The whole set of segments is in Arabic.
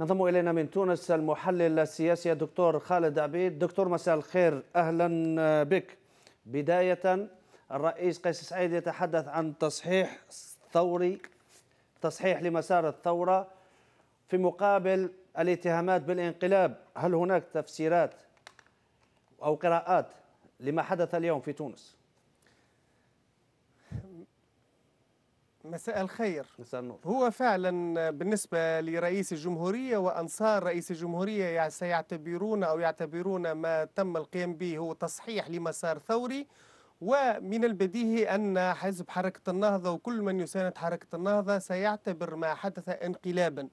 ينضم الينا من تونس المحلل السياسي الدكتور خالد عبيد دكتور مساء الخير اهلا بك بدايه الرئيس قيس سعيد يتحدث عن تصحيح ثوري تصحيح لمسار الثوره في مقابل الاتهامات بالانقلاب هل هناك تفسيرات او قراءات لما حدث اليوم في تونس مساء الخير مساء النور هو فعلا بالنسبة لرئيس الجمهورية وأنصار رئيس الجمهورية يعني سيعتبرون أو يعتبرون ما تم القيام به هو تصحيح لمسار ثوري ومن البديهي أن حزب حركة النهضة وكل من يساند حركة النهضة سيعتبر ما حدث انقلابا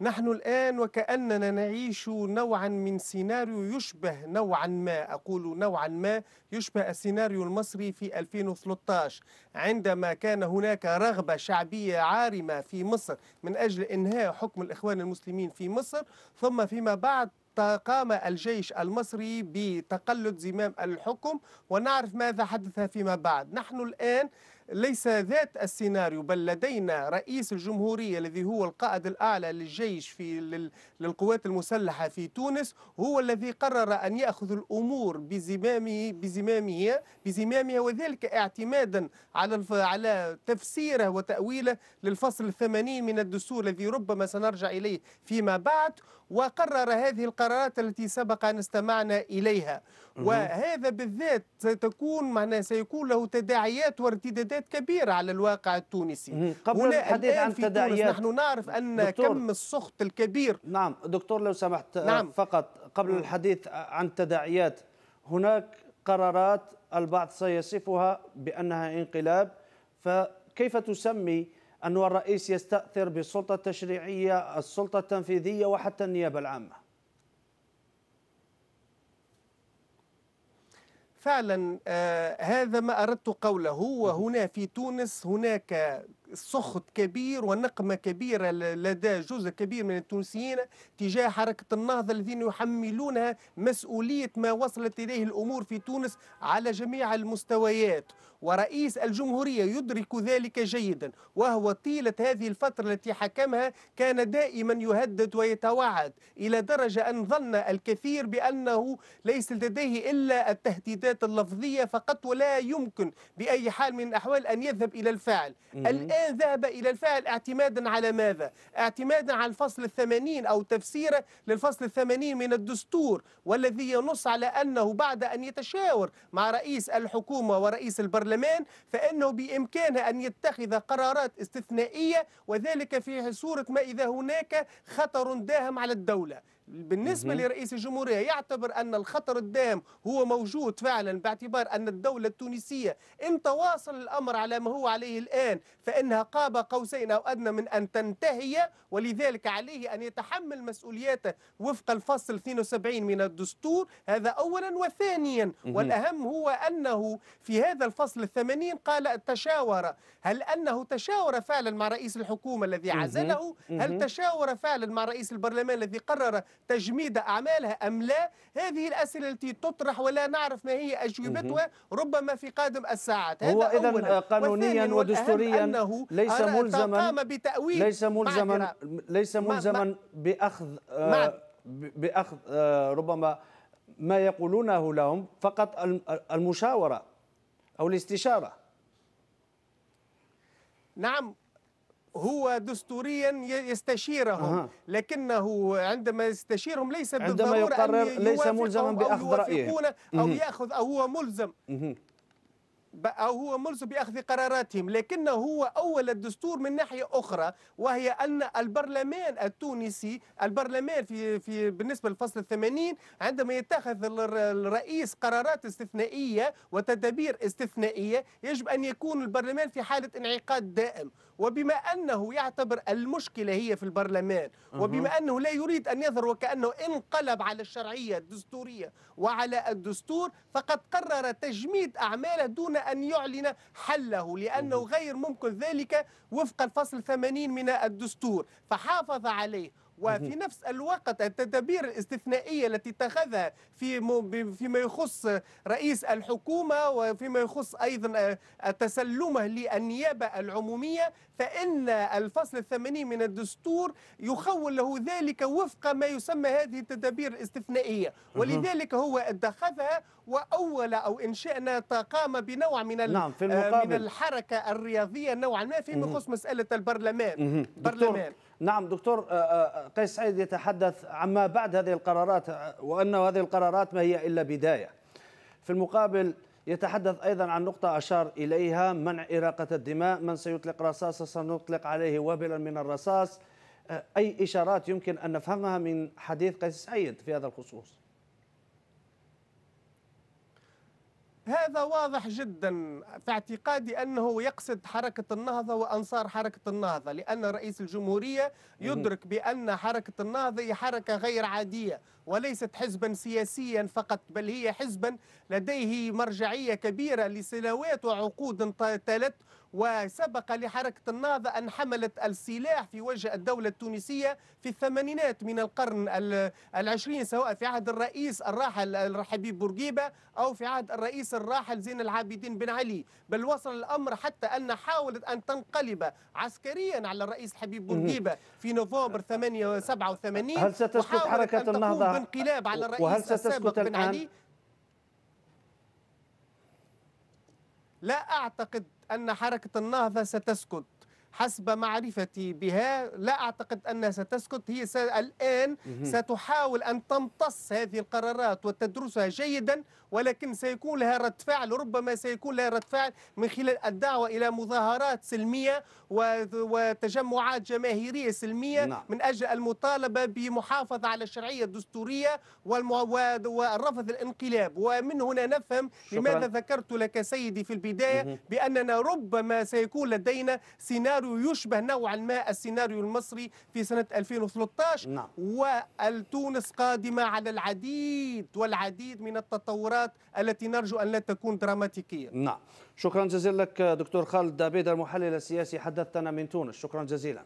نحن الآن وكأننا نعيش نوعا من سيناريو يشبه نوعا ما أقول نوعا ما يشبه السيناريو المصري في 2013 عندما كان هناك رغبة شعبية عارمة في مصر من أجل إنهاء حكم الإخوان المسلمين في مصر ثم فيما بعد قام الجيش المصري بتقلد زمام الحكم ونعرف ماذا حدث فيما بعد نحن الآن ليس ذات السيناريو بل لدينا رئيس الجمهورية الذي هو القائد الأعلى للجيش في للقوات المسلحة في تونس هو الذي قرر أن يأخذ الأمور بزمامه بزمامها بزمامها وذلك اعتمادا على على تفسيره وتأويله للفصل الثمانين من الدستور الذي ربما سنرجع إليه فيما بعد وقرر هذه القرارات التي سبق أن استمعنا إليها وهذا بالذات ستكون معناه سيكون له تداعيات وارتدادات تأثيرات كبيرة على الواقع التونسي قبل الحديث عن تداعيات نحن نعرف أن دكتور كم السخط الكبير نعم دكتور لو سمحت آه، نعم. فقط قبل الحديث عن التداعيات هناك قرارات البعض سيصفها بأنها انقلاب فكيف تسمي أن الرئيس يستأثر بالسلطة التشريعية السلطة التنفيذية وحتى النيابة العامة فعلا آه هذا ما أردت قوله وهنا في تونس هناك سخط كبير ونقمة كبيرة لدى جزء كبير من التونسيين تجاه حركة النهضة الذين يحملونها مسؤولية ما وصلت إليه الأمور في تونس على جميع المستويات ورئيس الجمهورية يدرك ذلك جيدا وهو طيلة هذه الفترة التي حكمها كان دائما يهدد ويتوعد إلى درجة أن ظن الكثير بأنه ليس لديه إلا التهديدات اللفظية فقط ولا يمكن بأي حال من الأحوال أن يذهب إلى الفعل الآن الآن ذهب إلى الفعل اعتمادا على ماذا؟ اعتمادا على الفصل الثمانين أو تفسيرا للفصل الثمانين من الدستور والذي ينص على أنه بعد أن يتشاور مع رئيس الحكومة ورئيس البرلمان فإنه بإمكانه أن يتخذ قرارات استثنائية وذلك في صورة ما إذا هناك خطر داهم على الدولة بالنسبة لرئيس الجمهورية يعتبر أن الخطر الدام هو موجود فعلا باعتبار أن الدولة التونسية إن تواصل الأمر على ما هو عليه الآن فإنها قاب قوسين أو أدنى من أن تنتهي ولذلك عليه أن يتحمل مسؤولياته وفق الفصل 72 من الدستور هذا أولا وثانيا والأهم هو أنه في هذا الفصل الثمانين قال تشاور هل أنه تشاور فعلا مع رئيس الحكومة الذي عزله هل تشاور فعلا مع رئيس البرلمان الذي قرر تجميد أعمالها أم لا هذه الأسئلة التي تطرح ولا نعرف ما هي أجوبتها ربما في قادم الساعات هو إذا قانونيا ودستوريا أنه ليس ملزما قام بتأويل ليس ملزما ليس ملزما بأخذ آه، نعم. بأخذ آه، ربما ما يقولونه لهم فقط المشاورة أو الاستشارة نعم هو دستوريا يستشيرهم أه. لكنه عندما يستشيرهم ليس بالضروره عندما يقرر ليس ملزما باخذ رايه او ياخذ او هو ملزم أو هو ملزم بأخذ قراراتهم لكنه هو أول الدستور من ناحية أخرى وهي أن البرلمان التونسي البرلمان في, في بالنسبة للفصل الثمانين عندما يتخذ الرئيس قرارات استثنائية وتدابير استثنائية يجب أن يكون البرلمان في حالة انعقاد دائم وبما أنه يعتبر المشكلة هي في البرلمان وبما أنه لا يريد أن يظهر وكأنه انقلب على الشرعية الدستورية وعلى الدستور فقد قرر تجميد أعماله دون أن يعلن حله لأنه غير ممكن ذلك وفق الفصل 80 من الدستور فحافظ عليه وفي نفس الوقت التدابير الاستثنائيه التي اتخذها في فيما يخص رئيس الحكومه وفيما يخص ايضا آه، تسلمه للنيابه العموميه فان الفصل الثمانين من الدستور يخول له ذلك وفق ما يسمى هذه التدابير الاستثنائيه ولذلك هو اتخذها واول او انشانا قام بنوع من نعم في آه، المقابل. من الحركه الرياضيه نوعا ما فيما يخص مساله البرلمان برلمان نعم دكتور آه، آه، آه، قيس سعيد يتحدث عما بعد هذه القرارات وأن هذه القرارات ما هي إلا بداية في المقابل يتحدث أيضا عن نقطة أشار إليها منع إراقة الدماء من سيطلق رصاصة سنطلق عليه وبلا من الرصاص أي إشارات يمكن أن نفهمها من حديث قيس سعيد في هذا الخصوص هذا واضح جدا في اعتقادي انه يقصد حركه النهضه وانصار حركه النهضه لان رئيس الجمهوريه يدرك بان حركه النهضه هي حركه غير عاديه وليست حزبا سياسيا فقط بل هي حزبا لديه مرجعية كبيرة لسنوات وعقود تلت وسبق لحركة النهضة أن حملت السلاح في وجه الدولة التونسية في الثمانينات من القرن العشرين سواء في عهد الرئيس الراحل حبيب بورقيبة أو في عهد الرئيس الراحل زين العابدين بن علي بل وصل الأمر حتى أن حاولت أن تنقلب عسكريا على الرئيس حبيب بورقيبة في نوفمبر 87 هل ستسقط حركة النهضة انقلاب على الرئيس وهل ستسكت السابق بن علي لا أعتقد أن حركة النهضة ستسكت حسب معرفتي بها لا أعتقد أنها ستسكت هي الآن ستحاول أن تمتص هذه القرارات وتدرسها جيدا ولكن سيكون لها رد فعل ربما سيكون لها رد فعل من خلال الدعوة إلى مظاهرات سلمية وتجمعات جماهيرية سلمية نعم. من أجل المطالبة بمحافظة على الشرعية الدستورية والرفض الانقلاب ومن هنا نفهم شكرا. لماذا ذكرت لك سيدي في البداية بأننا ربما سيكون لدينا سيناريو سيناريو يشبه نوعا ما السيناريو المصري في سنة 2013 نعم. والتونس قادمة على العديد والعديد من التطورات التي نرجو أن لا تكون دراماتيكية نعم شكرا جزيلا لك دكتور خالد عبيد المحلل السياسي حدثتنا من تونس شكرا جزيلا